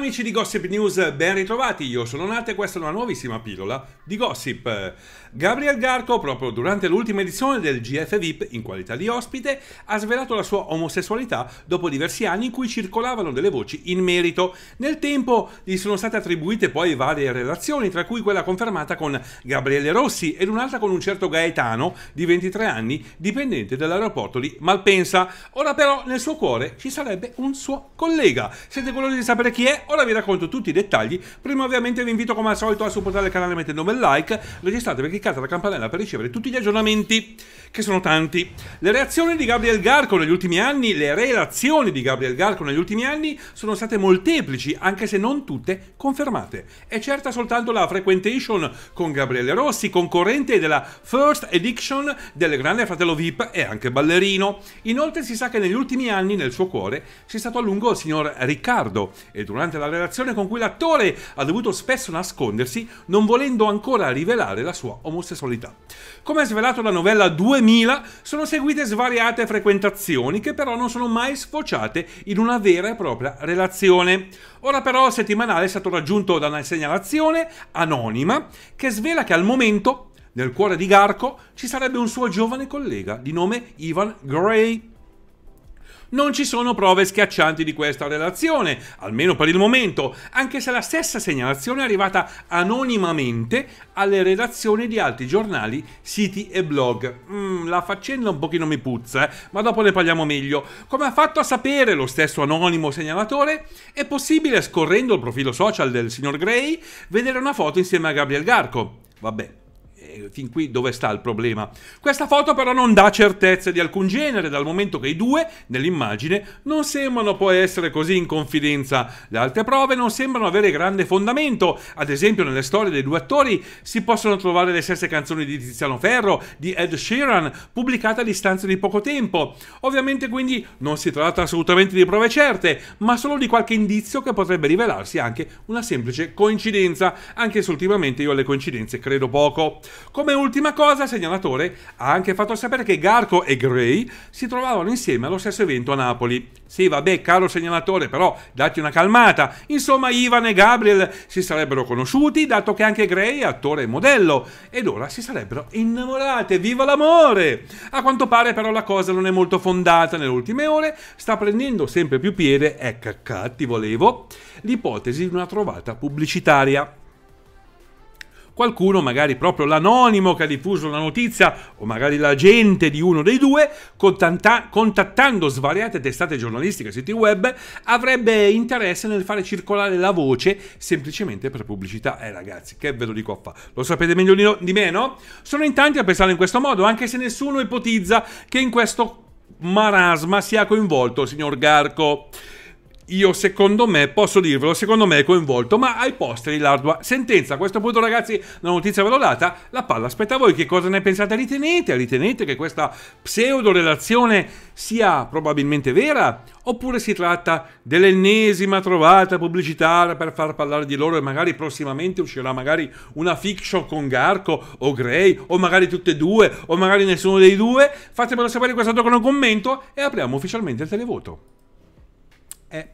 Amici di Gossip News, ben ritrovati, io sono Nate e questa è una nuovissima pillola di gossip. Gabriel Garco, proprio durante l'ultima edizione del GF VIP in qualità di ospite, ha svelato la sua omosessualità dopo diversi anni in cui circolavano delle voci in merito. Nel tempo gli sono state attribuite poi varie relazioni, tra cui quella confermata con Gabriele Rossi ed un'altra con un certo Gaetano di 23 anni, dipendente dell'aeroporto di Malpensa. Ora però nel suo cuore ci sarebbe un suo collega. Siete curiosi di sapere chi è? Ora vi racconto tutti i dettagli, prima ovviamente vi invito come al solito a supportare il canale mettendo un bel like, registratevi e cliccate la campanella per ricevere tutti gli aggiornamenti, che sono tanti. Le reazioni di Gabriel Garco negli ultimi anni, le relazioni di Gabriel Garco negli ultimi anni sono state molteplici, anche se non tutte confermate. È certa soltanto la frequentation con Gabriele Rossi, concorrente della First Edition del Grande Fratello VIP e anche ballerino. Inoltre si sa che negli ultimi anni nel suo cuore c'è stato a lungo il signor Riccardo e durante la la relazione con cui l'attore ha dovuto spesso nascondersi, non volendo ancora rivelare la sua omosessualità. Come svelato la novella 2000, sono seguite svariate frequentazioni che però non sono mai sfociate in una vera e propria relazione. Ora però il settimanale è stato raggiunto da una segnalazione anonima che svela che al momento nel cuore di Garco ci sarebbe un suo giovane collega di nome Ivan Gray, non ci sono prove schiaccianti di questa relazione, almeno per il momento, anche se la stessa segnalazione è arrivata anonimamente alle redazioni di altri giornali, siti e blog. Mm, la faccenda un pochino mi puzza, eh? ma dopo ne parliamo meglio. Come ha fatto a sapere lo stesso anonimo segnalatore? È possibile, scorrendo il profilo social del signor Gray, vedere una foto insieme a Gabriel Garco. Vabbè, fin qui dove sta il problema. Questa foto però non dà certezze di alcun genere, dal momento che i due, nell'immagine, non sembrano poi essere così in confidenza. Le altre prove non sembrano avere grande fondamento, ad esempio nelle storie dei due attori si possono trovare le stesse canzoni di Tiziano Ferro, di Ed Sheeran, pubblicate a distanza di poco tempo. Ovviamente quindi non si tratta assolutamente di prove certe, ma solo di qualche indizio che potrebbe rivelarsi anche una semplice coincidenza, anche se ultimamente io alle coincidenze credo poco. Come ultima cosa, il segnalatore ha anche fatto sapere che Garco e Gray si trovavano insieme allo stesso evento a Napoli. Sì, vabbè, caro segnalatore, però datti una calmata. Insomma, Ivan e Gabriel si sarebbero conosciuti, dato che anche Gray è attore e modello, ed ora si sarebbero innamorate. Viva l'amore! A quanto pare, però, la cosa non è molto fondata nelle ultime ore, sta prendendo sempre più piede, ecco, ti volevo, l'ipotesi di una trovata pubblicitaria. Qualcuno, magari proprio l'anonimo che ha diffuso la notizia, o magari l'agente di uno dei due, contattando svariate testate giornalistiche e siti web, avrebbe interesse nel fare circolare la voce semplicemente per pubblicità. Eh ragazzi, che ve lo dico a fa? Lo sapete meglio di, di me, no? Sono in tanti a pensare in questo modo, anche se nessuno ipotizza che in questo marasma sia coinvolto il signor Garco io secondo me, posso dirvelo, secondo me è coinvolto, ma ai posteri l'ardua sentenza. A questo punto ragazzi, la notizia ve l'ho data, la palla aspetta voi, che cosa ne pensate? Ritenete, ritenete che questa pseudo relazione sia probabilmente vera? Oppure si tratta dell'ennesima trovata pubblicitaria per far parlare di loro e magari prossimamente uscirà magari una fiction con Garco o Gray o magari tutte e due o magari nessuno dei due? Fatemelo sapere qua sotto con un commento e apriamo ufficialmente il televoto. Eh,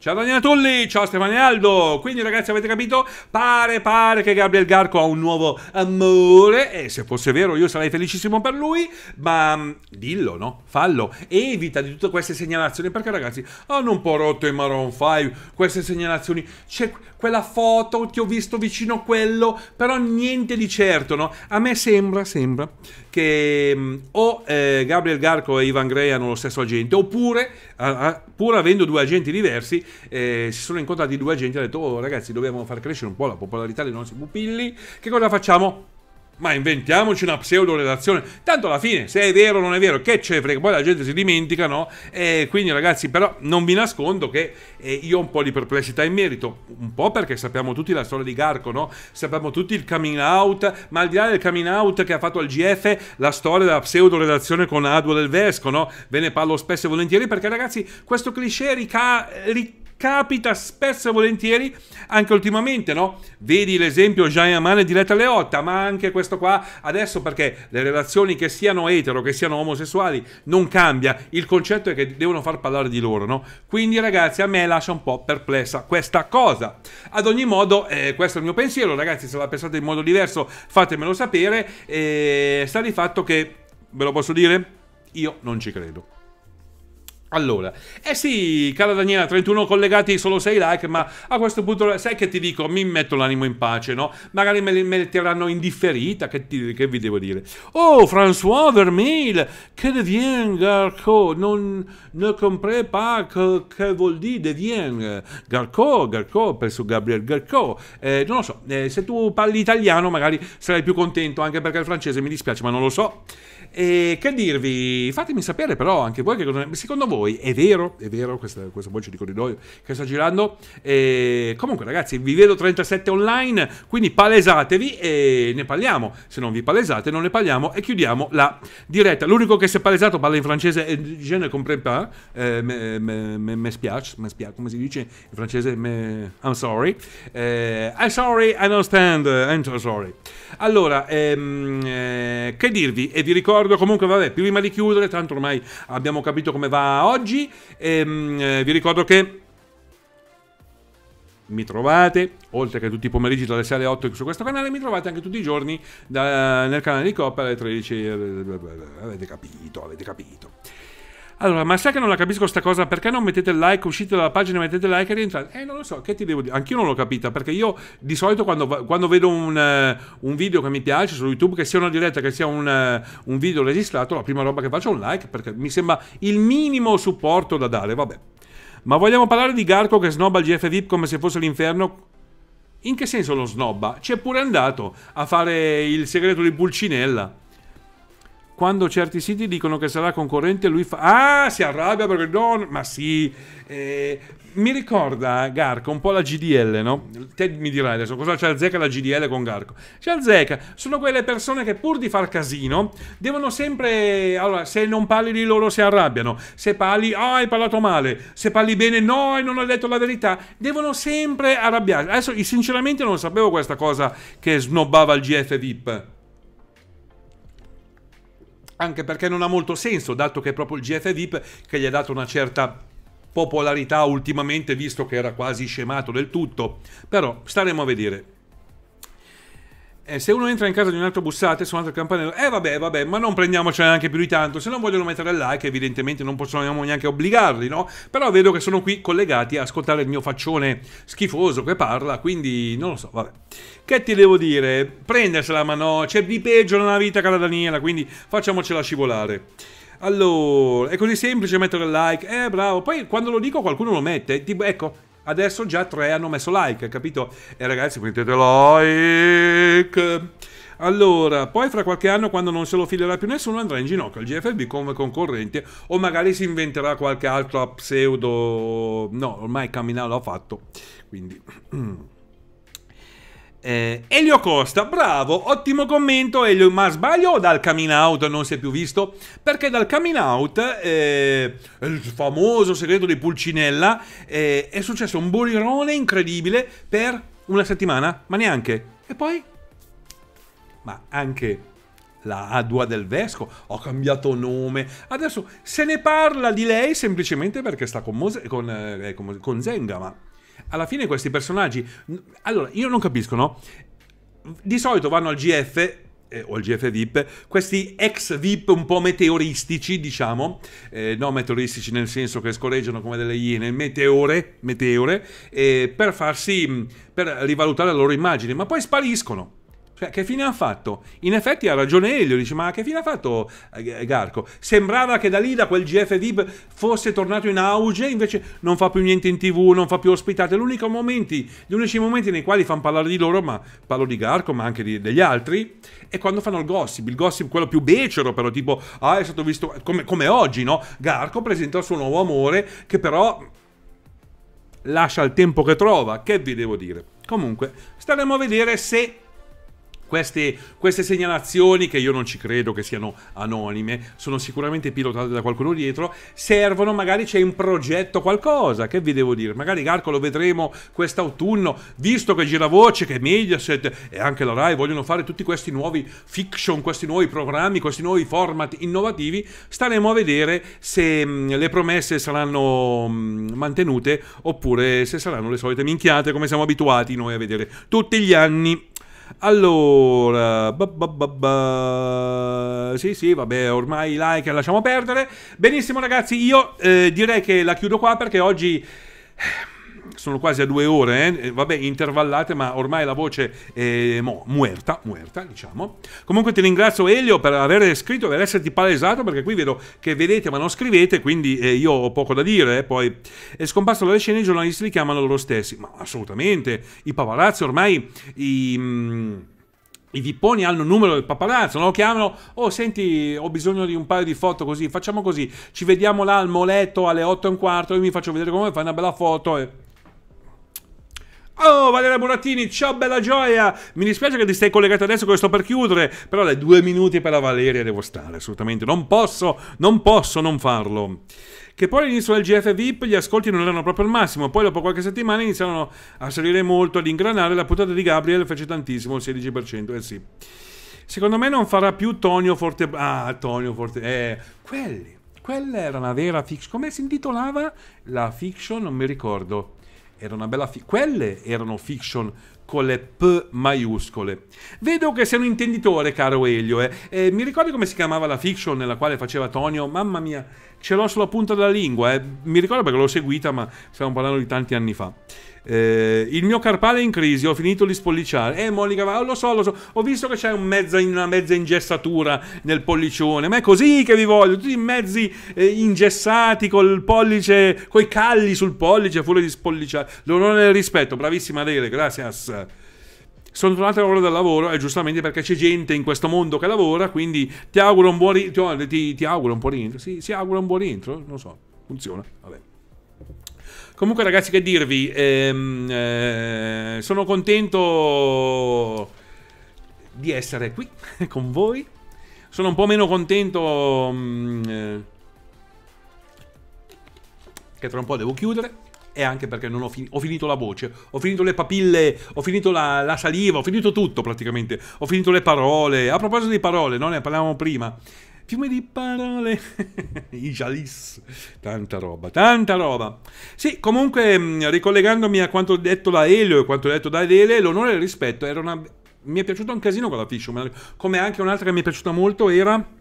Ciao Daniela Tulli, ciao Stefano Aldo. Quindi ragazzi avete capito? Pare pare che Gabriel Garco ha un nuovo amore e se fosse vero io sarei felicissimo per lui, ma mm, dillo, no? Fallo. Evita di tutte queste segnalazioni perché ragazzi hanno ah, un po' rotto i Maroon 5, queste segnalazioni. C'è quella foto, ti ho visto vicino a quello, però niente di certo, no? A me sembra, sembra che mm, o eh, Gabriel Garco e Ivan Grey hanno lo stesso agente, oppure, a, a, pur avendo due agenti diversi, eh, si sono incontrati due agenti e hanno detto oh ragazzi dobbiamo far crescere un po' la popolarità dei nostri pupilli, che cosa facciamo? Ma inventiamoci una pseudo relazione. Tanto alla fine, se è vero o non è vero, che c'è, ne frega, poi la gente si dimentica, no? E quindi ragazzi, però non vi nascondo che eh, io ho un po' di perplessità in merito, un po' perché sappiamo tutti la storia di Garco, no? Sappiamo tutti il coming out, ma al di là del coming out che ha fatto il GF, la storia della pseudo relazione con Adua del Vesco, no? Ve ne parlo spesso e volentieri perché ragazzi, questo cliché rica- Capita spesso e volentieri, anche ultimamente, no? Vedi l'esempio Jean Yaman e Diletta Leotta, ma anche questo qua adesso perché le relazioni che siano etero, che siano omosessuali, non cambia. Il concetto è che devono far parlare di loro, no? Quindi ragazzi, a me lascia un po' perplessa questa cosa. Ad ogni modo, eh, questo è il mio pensiero, ragazzi, se la pensate in modo diverso fatemelo sapere. Eh, sta di fatto che, ve lo posso dire, io non ci credo. Allora, eh sì, cara Daniela, 31 collegati solo 6 like, ma a questo punto sai che ti dico, mi metto l'animo in pace, no? Magari me, li metteranno in differita, che, ti, che, vi devo dire? Oh, François Vermeil, che devient Garco, non ne compré pas che, che vuol dire devient Garco, Garco, penso Gabriel Garco, eh, non lo so, eh, se tu parli italiano magari sarai più contento, anche perché il francese mi dispiace, ma non lo so. E eh, che dirvi? Fatemi sapere però anche voi che secondo voi noi. È vero, è vero, questa, questa voce di corridoio che sta girando. E comunque, ragazzi, vi vedo 37 online, quindi palesatevi e ne parliamo. Se non vi palesate, non ne parliamo e chiudiamo la diretta. L'unico che si è palesato parla in francese e je ne comprends pas. Eh, me, me, me, me spiace, me spiace, come si dice in francese? Me, I'm sorry. Eh, I'm sorry, I understand, I'm so sorry. Allora, ehm, eh, che dirvi? E vi ricordo comunque, vabbè, prima di chiudere, tanto ormai abbiamo capito come va oggi, ehm, eh, vi ricordo che mi trovate, oltre che tutti i pomeriggi dalle 6 alle 8 su questo canale, mi trovate anche tutti i giorni da, nel canale di Coppa alle 13. Avete capito, avete capito. Allora, ma sai che non la capisco questa cosa? Perché non mettete like, uscite dalla pagina, mettete like e rientrate? Eh, non lo so, che ti devo dire? Anch'io non l'ho capita, perché io di solito quando, quando vedo un, eh, un, video che mi piace su YouTube, che sia una diretta, che sia un, eh, un video registrato, la prima roba che faccio è un like, perché mi sembra il minimo supporto da dare, vabbè. Ma vogliamo parlare di Garco che snobba il GF VIP come se fosse l'inferno? In che senso lo snobba? C'è pure andato a fare il segreto di Pulcinella quando certi siti dicono che sarà concorrente, lui fa: Ah, si arrabbia perché no, ma sì. Eh, mi ricorda Garco un po' la GDL, no? Te mi dirai adesso cosa c'è al Zeca la GDL con Garco. C'è al Zeca, sono quelle persone che pur di far casino devono sempre. Allora, se non parli di loro si arrabbiano, se parli, ah, oh, hai parlato male, se parli bene, no, hai non hai detto la verità. Devono sempre arrabbiarsi. Adesso, sinceramente, non sapevo questa cosa che snobbava il GF VIP anche perché non ha molto senso, dato che è proprio il GF VIP che gli ha dato una certa popolarità ultimamente, visto che era quasi scemato del tutto. Però staremo a vedere eh, se uno entra in casa di un altro bussate, suona il campanello, eh vabbè, vabbè, ma non prendiamocela neanche più di tanto, se non vogliono mettere like, evidentemente non possiamo neanche obbligarli, no? Però vedo che sono qui collegati a ascoltare il mio faccione schifoso che parla, quindi non lo so, vabbè. Che ti devo dire? Prendersela, ma no, c'è di peggio nella vita, cara Daniela, quindi facciamocela scivolare. Allora, è così semplice mettere like, eh bravo, poi quando lo dico qualcuno lo mette, tipo, ecco, Adesso già tre hanno messo like, capito? E ragazzi, mettete like. Allora, poi fra qualche anno, quando non se lo filerà più nessuno, andrà in ginocchio il GFB come concorrente o magari si inventerà qualche altro pseudo... No, ormai Camminale l'ha fatto, quindi... Eh, Elio Costa, bravo, ottimo commento Elio, ma sbaglio dal coming out non si è più visto? Perché dal coming out, eh, il famoso segreto di Pulcinella, eh, è successo un bolirone incredibile per una settimana, ma neanche. E poi? Ma anche la Adua del Vesco, ho cambiato nome. Adesso se ne parla di lei semplicemente perché sta con, Mose, con, eh, con, con Zenga, ma alla fine questi personaggi... Allora, io non capisco, no? Di solito vanno al GF eh, o al GF VIP, questi ex VIP un po' meteoristici, diciamo, eh, non meteoristici nel senso che scorreggiano come delle iene, meteore, meteore eh, per farsi, per rivalutare la loro immagine, ma poi spariscono. Cioè, che fine ha fatto? In effetti ha ragione Elio, dice, ma che fine ha fatto eh, eh, Garco? Sembrava che da lì, da quel GF VIP, fosse tornato in auge, invece non fa più niente in tv, non fa più ospitate. L'unico momenti, gli unici momenti nei quali fanno parlare di loro, ma parlo di Garco, ma anche di, degli altri, è quando fanno il gossip, il gossip quello più becero, però tipo, ah, è stato visto, come, come oggi, no? Garco presenta il suo nuovo amore, che però lascia il tempo che trova, che vi devo dire. Comunque, staremo a vedere se queste, queste, segnalazioni, che io non ci credo che siano anonime, sono sicuramente pilotate da qualcuno dietro, servono, magari c'è in progetto qualcosa, che vi devo dire? Magari Garco lo vedremo quest'autunno, visto che Giravoce, che Mediaset e anche la RAI vogliono fare tutti questi nuovi fiction, questi nuovi programmi, questi nuovi format innovativi, staremo a vedere se mm, le promesse saranno mm, mantenute oppure se saranno le solite minchiate come siamo abituati noi a vedere tutti gli anni. Allora, ba ba ba sì, sì, vabbè, ormai like lasciamo perdere. Benissimo, ragazzi, io eh, direi che la chiudo qua perché oggi. Eh, sono quasi a due ore, eh. eh? vabbè, intervallate, ma ormai la voce è mo, muerta, muerta, diciamo. Comunque ti ringrazio Elio per aver scritto, per esserti palesato, perché qui vedo che vedete ma non scrivete, quindi eh, io ho poco da dire. Eh? Poi è scomparso dalle scene, i giornalisti li chiamano loro stessi, ma assolutamente, i paparazzi ormai... I, mh, mm, i vipponi hanno il numero del paparazzo, no? chiamano, oh senti ho bisogno di un paio di foto così, facciamo così, ci vediamo là al moletto alle 8 e un quarto, io mi faccio vedere come fai una bella foto e Oh, Valeria Burattini, ciao bella gioia! Mi dispiace che ti stai collegato adesso che sto per chiudere, però le due minuti per la Valeria devo stare, assolutamente. Non posso, non posso non farlo. Che poi all'inizio del GF VIP gli ascolti non erano proprio al massimo, poi dopo qualche settimana iniziarono a salire molto, ad ingranare, la puntata di Gabriel fece tantissimo, il 16%, eh sì. Secondo me non farà più Tonio Forte... Ah, Tonio Forte... Eh, quelli... Quella era una vera fiction. Come si intitolava la fiction? Non mi ricordo. Era una bella fi- Quelle erano fiction con le P maiuscole. Vedo che sei un intenditore, caro Elio. Eh. Eh, mi ricordi come si chiamava la fiction nella quale faceva Tonio? Mamma mia, ce l'ho sulla punta della lingua. Eh. Mi ricordo perché l'ho seguita, ma stiamo parlando di tanti anni fa. Eh, il mio carpale è in crisi, ho finito di spolliciare. Eh, Monica, va, lo so, lo so. Ho visto che c'è un mezza, una mezza ingessatura nel pollicione, ma è così che vi voglio. Tutti i mezzi eh, ingessati col pollice, coi calli sul pollice, fuori di spolliciare. L'onore e il rispetto, bravissima Dele, gracias. Sono tornato all'ora del lavoro, e eh, giustamente perché c'è gente in questo mondo che lavora, quindi ti auguro un buon rientro. Ti, ti, auguro un buon rientro. Sì, si augura un buon rientro, non so, funziona, vabbè. Comunque, ragazzi, che dirvi? Ehm, eh, sono contento di essere qui con voi. Sono un po' meno contento. Mh, mm, eh, che tra un po' devo chiudere. E anche perché non ho, fi ho, finito la voce, ho finito le papille, ho finito la, la, saliva, ho finito tutto praticamente. Ho finito le parole. A proposito di parole, no? ne parlavamo prima fiume di parole, i jalis, tanta roba, tanta roba. Sì, comunque mm, ricollegandomi a quanto detto da Elio e quanto detto da Adele, l'onore e il rispetto era una... Mi è piaciuto un casino quella Fisherman, come anche un'altra che mi è piaciuta molto era...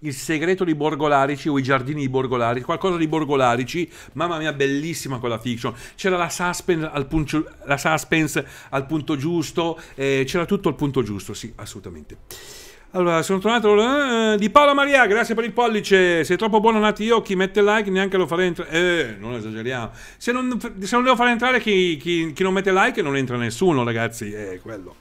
Il segreto di Borgolarici o i giardini di Borgolarici, qualcosa di Borgolarici, mamma mia, bellissima quella fiction. C'era la, la suspense al punto, giusto, eh, c'era tutto al punto giusto, sì, assolutamente. Allora, sono tornato eh, eh, di Paola Maria, grazie per il pollice. Sei troppo buono nati io, chi mette like neanche lo farei entrare. Eh, non esageriamo. Se non, se non devo far entrare chi, chi, chi non mette like non entra nessuno, ragazzi. È eh, quello.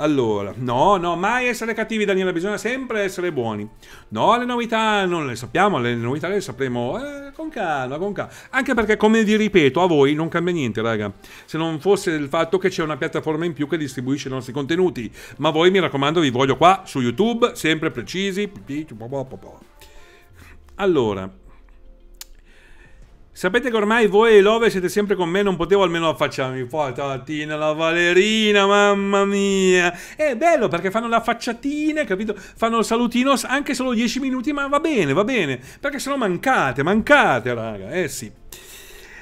Allora, no, no, mai essere cattivi Daniele, bisogna sempre essere buoni. No, le novità non le sappiamo, le novità le sapremo eh, con calma, con calma. Anche perché, come vi ripeto, a voi non cambia niente, raga. Se non fosse il fatto che c'è una piattaforma in più che distribuisce i nostri contenuti. Ma voi, mi raccomando, vi voglio qua su YouTube, sempre precisi. Allora, Sapete che ormai voi e Love siete sempre con me, non potevo almeno affacciarmi. Patatina, la Valerina, mamma mia. È bello perché fanno la facciatina, capito? Fanno il salutino anche solo 10 minuti, ma va bene, va bene. Perché sennò mancate, mancate, raga. Eh sì.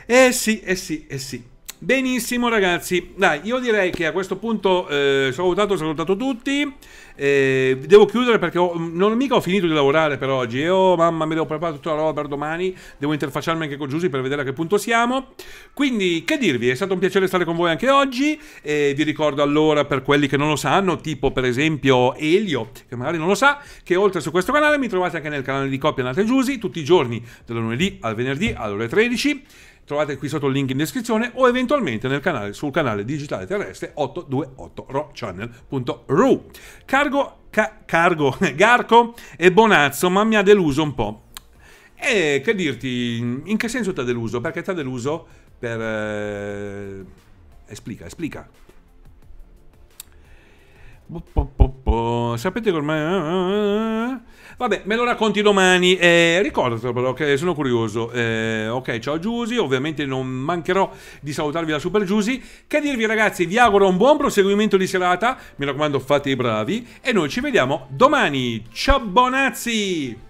Eh sì, eh sì, eh sì. Benissimo ragazzi, dai, io direi che a questo punto eh, salutato, salutato tutti, eh, devo chiudere perché ho, non mica ho finito di lavorare per oggi, io oh, mamma mi devo preparare tutta la roba per domani, devo interfacciarmi anche con Giussi per vedere a che punto siamo, quindi che dirvi, è stato un piacere stare con voi anche oggi, eh, vi ricordo allora per quelli che non lo sanno, tipo per esempio Elio, che magari non lo sa, che oltre su questo canale mi trovate anche nel canale di Coppia Nate Giussi, tutti i giorni, dal lunedì al venerdì alle ore 13, Trovate qui sotto il link in descrizione o eventualmente canale, sul canale digitale terrestre 828rochannel.ru. Cargo, ca, cargo, Garco e Bonazzo, ma mi ha deluso un po'. E che dirti, in che senso ti ha deluso? Perché ti ha deluso per... Eh, esplica, esplica. Bo, bo, tempo. Sapete com'è? Vabbè, me lo racconti domani. Eh, ricordatelo che sono curioso. Eh, ok, ciao Giusy. Ovviamente non mancherò di salutarvi da Super Giusy. Che dirvi, ragazzi? Vi auguro un buon proseguimento di serata. Mi raccomando, fate i bravi. E noi ci vediamo domani. Ciao, bonazzi!